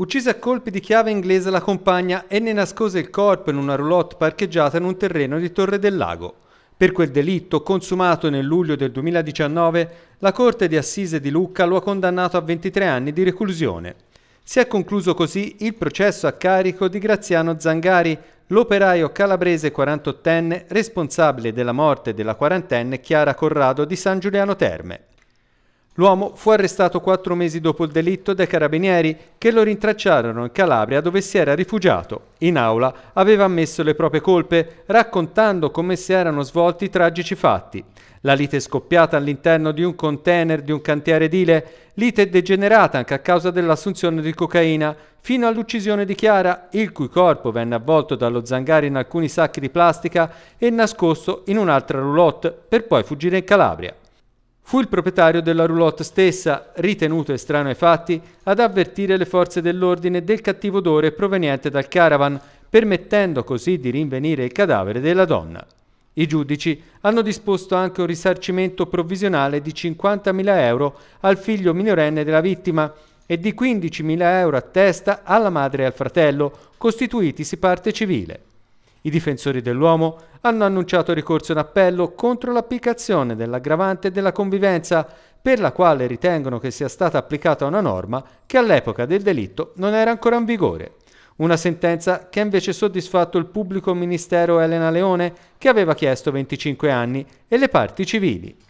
Uccise a colpi di chiave inglese la compagna e ne nascose il corpo in una roulotte parcheggiata in un terreno di Torre del Lago. Per quel delitto, consumato nel luglio del 2019, la Corte di Assise di Lucca lo ha condannato a 23 anni di reclusione. Si è concluso così il processo a carico di Graziano Zangari, l'operaio calabrese 48enne responsabile della morte della quarantenne Chiara Corrado di San Giuliano Terme. L'uomo fu arrestato quattro mesi dopo il delitto dai carabinieri che lo rintracciarono in Calabria dove si era rifugiato. In aula aveva ammesso le proprie colpe, raccontando come si erano svolti i tragici fatti. La lite scoppiata all'interno di un container di un cantiere edile, lite degenerata anche a causa dell'assunzione di cocaina, fino all'uccisione di Chiara, il cui corpo venne avvolto dallo zangari in alcuni sacchi di plastica e nascosto in un'altra roulotte, per poi fuggire in Calabria. Fu il proprietario della roulotte stessa, ritenuto estraneo ai fatti, ad avvertire le forze dell'ordine del cattivo odore proveniente dal caravan, permettendo così di rinvenire il cadavere della donna. I giudici hanno disposto anche un risarcimento provvisionale di 50.000 euro al figlio minorenne della vittima e di 15.000 euro a testa alla madre e al fratello, costituitisi parte civile. I difensori dell'uomo hanno annunciato ricorso in appello contro l'applicazione dell'aggravante della convivenza, per la quale ritengono che sia stata applicata una norma che all'epoca del delitto non era ancora in vigore. Una sentenza che ha invece soddisfatto il pubblico ministero Elena Leone, che aveva chiesto 25 anni, e le parti civili.